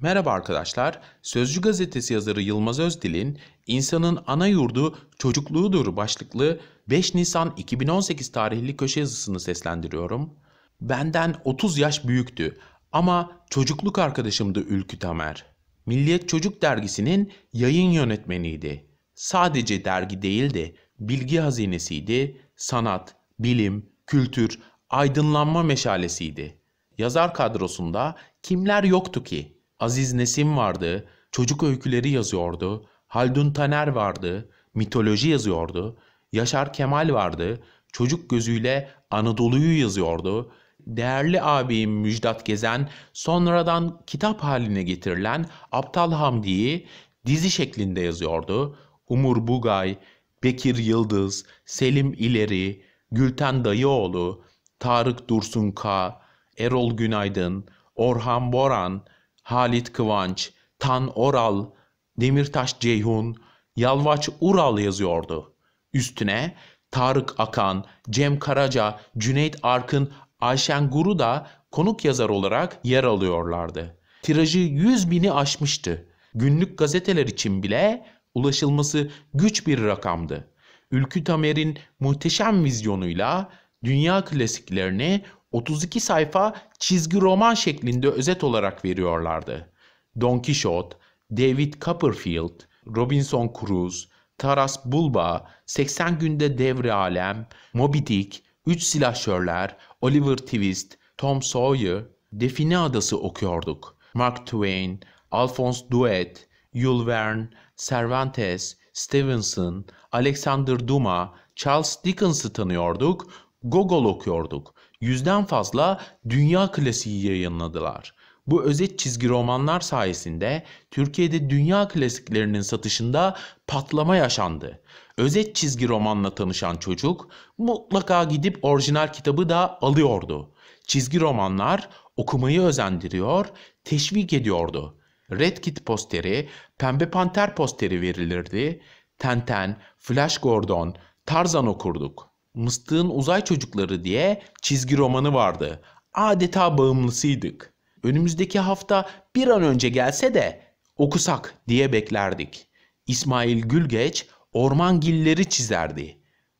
Merhaba arkadaşlar, Sözcü gazetesi yazarı Yılmaz Özdil'in İnsanın Ana Yurdu Çocukluğudur başlıklı 5 Nisan 2018 tarihli köşe yazısını seslendiriyorum. Benden 30 yaş büyüktü ama çocukluk arkadaşımdı Ülkü Tamer. Milliyet Çocuk Dergisi'nin yayın yönetmeniydi. Sadece dergi değildi, bilgi hazinesiydi, sanat, bilim, kültür, aydınlanma meşalesiydi. Yazar kadrosunda kimler yoktu ki? Aziz Nesin vardı, çocuk öyküleri yazıyordu, Haldun Taner vardı, mitoloji yazıyordu, Yaşar Kemal vardı, çocuk gözüyle Anadolu'yu yazıyordu, değerli abim Müjdat Gezen sonradan kitap haline getirilen Aptal Hamdi'yi dizi şeklinde yazıyordu. Umur Bugay, Bekir Yıldız, Selim İleri, Gülten Dayıoğlu, Tarık Dursun K, Erol Günaydın, Orhan Boran, Halit Kıvanç, Tan Oral, Demirtaş Ceyhun, Yalvaç Ural yazıyordu. Üstüne Tarık Akan, Cem Karaca, Cüneyt Arkın, Ayşen Guru da konuk yazar olarak yer alıyorlardı. Tirajı 100 bini aşmıştı. Günlük gazeteler için bile ulaşılması güç bir rakamdı. Ülkü Tamer'in muhteşem vizyonuyla dünya klasiklerini 32 sayfa çizgi roman şeklinde özet olarak veriyorlardı. Don Quixote, David Copperfield, Robinson Crusoe, Taras Bulba, 80 Günde Devre Alem, Moby Dick, üç Silahşörler, Oliver Twist, Tom Sawyer, Define Adası okuyorduk. Mark Twain, Alphonse Duet, Jules Verne, Cervantes, Stevenson, Alexander Dumas, Charles Dickens'ı tanıyorduk. Gogol okuyorduk. Yüzden fazla dünya klasiği yayınladılar. Bu özet çizgi romanlar sayesinde Türkiye'de dünya klasiklerinin satışında patlama yaşandı. Özet çizgi romanla tanışan çocuk mutlaka gidip orijinal kitabı da alıyordu. Çizgi romanlar okumayı özendiriyor, teşvik ediyordu. Red Kit posteri, Pembe Panter posteri verilirdi. Tenten, Flash Gordon, Tarzan okurduk. Mıstığın Uzay Çocukları diye çizgi romanı vardı. Adeta bağımlısıydık. Önümüzdeki hafta bir an önce gelse de okusak diye beklerdik. İsmail Gülgeç orman gilleri çizerdi.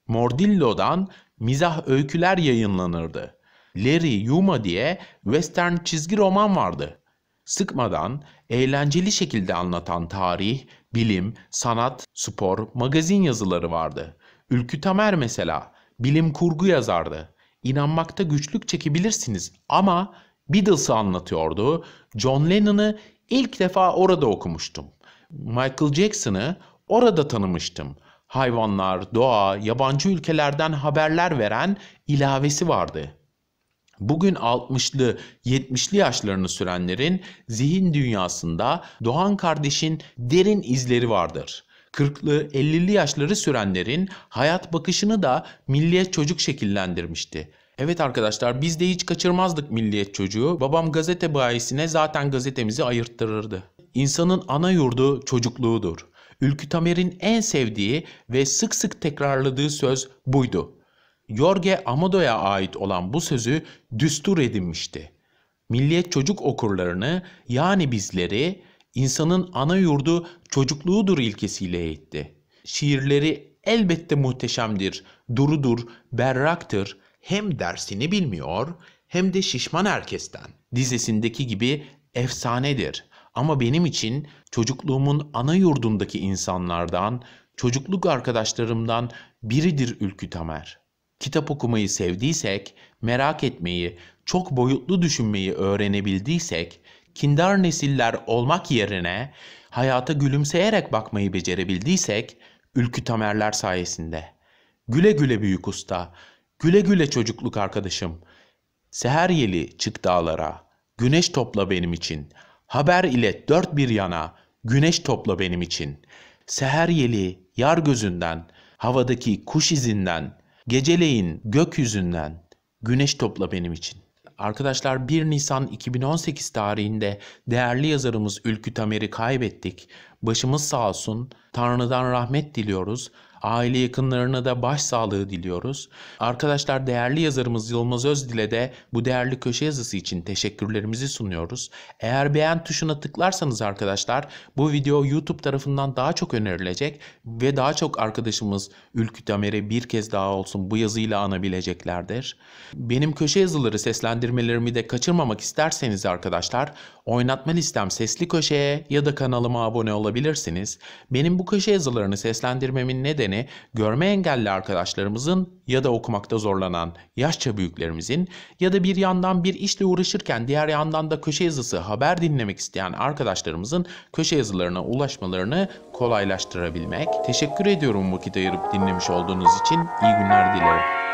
Mordillo'dan mizah öyküler yayınlanırdı. Larry Yuma diye western çizgi roman vardı. Sıkmadan, eğlenceli şekilde anlatan tarih, bilim, sanat, spor, magazin yazıları vardı. Ülkü Tamer mesela bilim kurgu yazardı. İnanmakta güçlük çekebilirsiniz ama Beatles'ı anlatıyordu. John Lennon'ı ilk defa orada okumuştum. Michael Jackson'ı orada tanımıştım. Hayvanlar, doğa, yabancı ülkelerden haberler veren ilavesi vardı. Bugün 60'lı, 70'li yaşlarını sürenlerin zihin dünyasında Doğan kardeşin derin izleri vardır. 40'lı 50'li yaşları sürenlerin hayat bakışını da milliyet çocuk şekillendirmişti. Evet arkadaşlar biz de hiç kaçırmazdık milliyet çocuğu. Babam gazete bayisine zaten gazetemizi ayırttırırdı. İnsanın ana yurdu çocukluğudur. Ülkü Tamer'in en sevdiği ve sık sık tekrarladığı söz buydu. Jorge Amado'ya ait olan bu sözü düstur edinmişti. Milliyet çocuk okurlarını yani bizleri insanın ana yurdu çocukluğudur ilkesiyle eğitti. Şiirleri elbette muhteşemdir, durudur, berraktır. Hem dersini bilmiyor hem de şişman herkesten. Dizesindeki gibi efsanedir. Ama benim için çocukluğumun ana yurdundaki insanlardan, çocukluk arkadaşlarımdan biridir Ülkü Tamer. Kitap okumayı sevdiysek, merak etmeyi, çok boyutlu düşünmeyi öğrenebildiysek, kindar nesiller olmak yerine hayata gülümseyerek bakmayı becerebildiysek Ülkü Tamerler sayesinde. Güle güle büyük usta, güle güle çocukluk arkadaşım. Seher yeli çık dağlara, güneş topla benim için. Haber ile dört bir yana, güneş topla benim için. Seher yeli yar gözünden, havadaki kuş izinden, geceleyin gökyüzünden, güneş topla benim için. Arkadaşlar 1 Nisan 2018 tarihinde değerli yazarımız Ülkü Tamer'i kaybettik. Başımız sağ olsun. Tanrı'dan rahmet diliyoruz. Aile yakınlarına da başsağlığı diliyoruz. Arkadaşlar değerli yazarımız Yılmaz Özdil'e de bu değerli köşe yazısı için teşekkürlerimizi sunuyoruz. Eğer beğen tuşuna tıklarsanız arkadaşlar bu video YouTube tarafından daha çok önerilecek ve daha çok arkadaşımız Ülkü Tamer'e bir kez daha olsun bu yazıyla anabileceklerdir. Benim köşe yazıları seslendirmelerimi de kaçırmamak isterseniz arkadaşlar Oynatma listem sesli köşeye ya da kanalıma abone olabilirsiniz. Benim bu köşe yazılarını seslendirmemin nedeni görme engelli arkadaşlarımızın ya da okumakta zorlanan yaşça büyüklerimizin ya da bir yandan bir işle uğraşırken diğer yandan da köşe yazısı haber dinlemek isteyen arkadaşlarımızın köşe yazılarına ulaşmalarını kolaylaştırabilmek. Teşekkür ediyorum vakit ayırıp dinlemiş olduğunuz için. İyi günler dilerim.